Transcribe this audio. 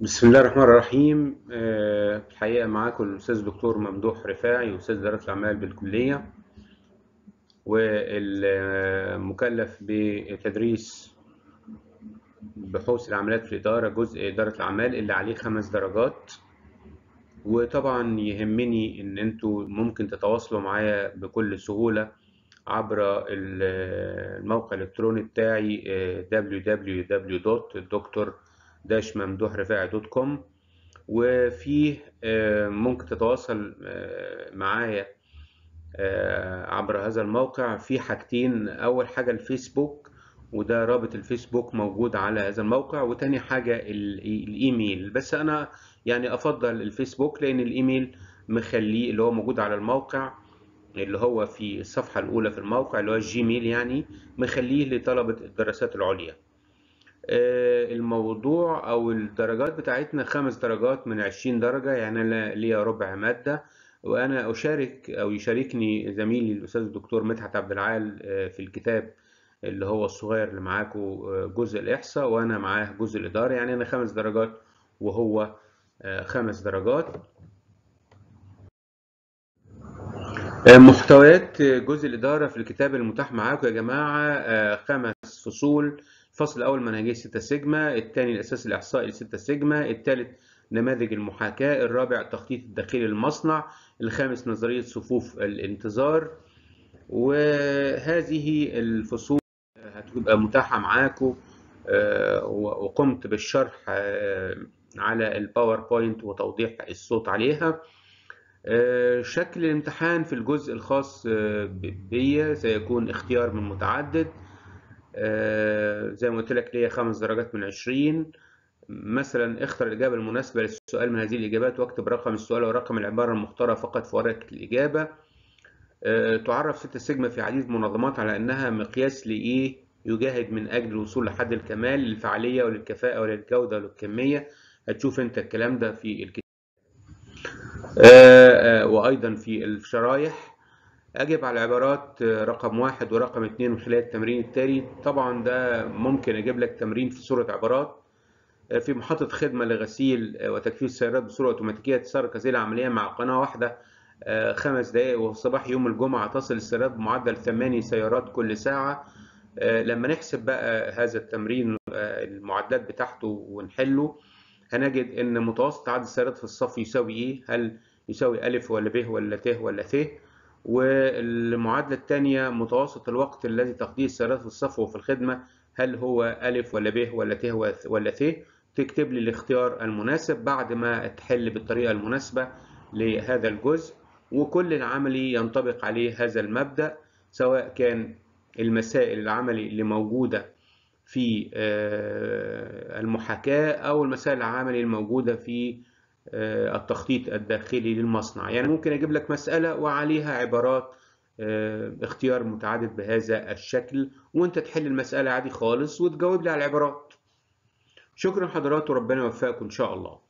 بسم الله الرحمن الرحيم آه، الحقيقة معاكم الأستاذ دكتور ممدوح رفاعي أستاذ إدارة الأعمال بالكلية والمكلف بتدريس بحوث العمليات في الإدارة جزء إدارة الأعمال اللي عليه خمس درجات وطبعا يهمني إن أنتوا ممكن تتواصلوا معايا بكل سهولة عبر الموقع الإلكتروني بتاعي آه، www.doctor.com داش ممدوح رفاعي دوت كوم وفيه آه، ممكن تتواصل آه، معايا آه، عبر هذا الموقع في حاجتين اول حاجه الفيسبوك وده رابط الفيسبوك موجود على هذا الموقع وتاني حاجه الايميل بس انا يعني افضل الفيسبوك لان الايميل مخليه اللي هو موجود على الموقع اللي هو في الصفحه الاولى في الموقع اللي هو الجيميل يعني مخليه لطلبه الدراسات العليا آه، الموضوع او الدرجات بتاعتنا خمس درجات من عشرين درجة يعني انا ليا ربع مادة وانا اشارك او يشاركني زميلي الاستاذ الدكتور مدحت عبد العال آه، في الكتاب اللي هو الصغير اللي معاكم آه، جزء الاحصاء وانا معاه جزء الاداره يعني انا خمس درجات وهو خمس درجات محتويات جزء الاداره في الكتاب المتاح معاكم يا جماعه خمس فصول الفصل الأول منهجية ستة سيجما الثاني الأساس الإحصائي لستة سيجما الثالث نماذج المحاكاة الرابع التخطيط الداخلي للمصنع الخامس نظرية صفوف الانتظار وهذه الفصول هتبقى متاحة معاكم آه، وقمت بالشرح آه، على الباوربوينت وتوضيح الصوت عليها آه، شكل الامتحان في الجزء الخاص بي سيكون اختيار من متعدد آه، زي ما قلت لك ليا خمس درجات من 20 مثلا اختر الإجابة المناسبة للسؤال من هذه الإجابات واكتب رقم السؤال ورقم العبارة المختارة فقط في ورقة الإجابة آه، تعرف ستة سيجما في عديد منظمات على أنها مقياس لإيه يجاهد من أجل الوصول لحد الكمال للفعالية وللكفاءة وللجودة وللكمية هتشوف أنت الكلام ده في الكتاب آه، وأيضا في الشرايح أجب على العبارات رقم واحد ورقم اتنين من خلال التمرين التالي طبعا ده ممكن أجيب لك تمرين في صورة عبارات آه، في محطة خدمة لغسيل آه، وتجفيف السيارات بصورة أوتوماتيكية تسارك هذه العملية مع قناة واحدة آه، خمس دقائق وصباح يوم الجمعة تصل السيارات بمعدل ثماني سيارات كل ساعة لما نحسب بقى هذا التمرين المعدلات بتاعته ونحله هنجد إن متوسط عدد السيارات في الصف يساوي إيه؟ هل يساوي أ ولا ب ولا ت ولا ث؟ والمعادلة الثانية متوسط الوقت الذي تقضيه السيارات في الصف وفي الخدمة هل هو ألف ولا ب ولا ت ولا ث تكتب لي الاختيار المناسب بعد ما تحل بالطريقة المناسبة لهذا الجزء وكل العملي ينطبق عليه هذا المبدأ سواء كان المسائل العملي اللي موجودة في آه، المحاكاة أو المسائل العملي الموجودة في آه، التخطيط الداخلي للمصنع يعني ممكن أجيب لك مسألة وعليها عبارات آه، اختيار متعدد بهذا الشكل وانت تحل المسألة عادي خالص وتجاوب لي على العبارات شكرا حضرات وربنا يوفقكم إن شاء الله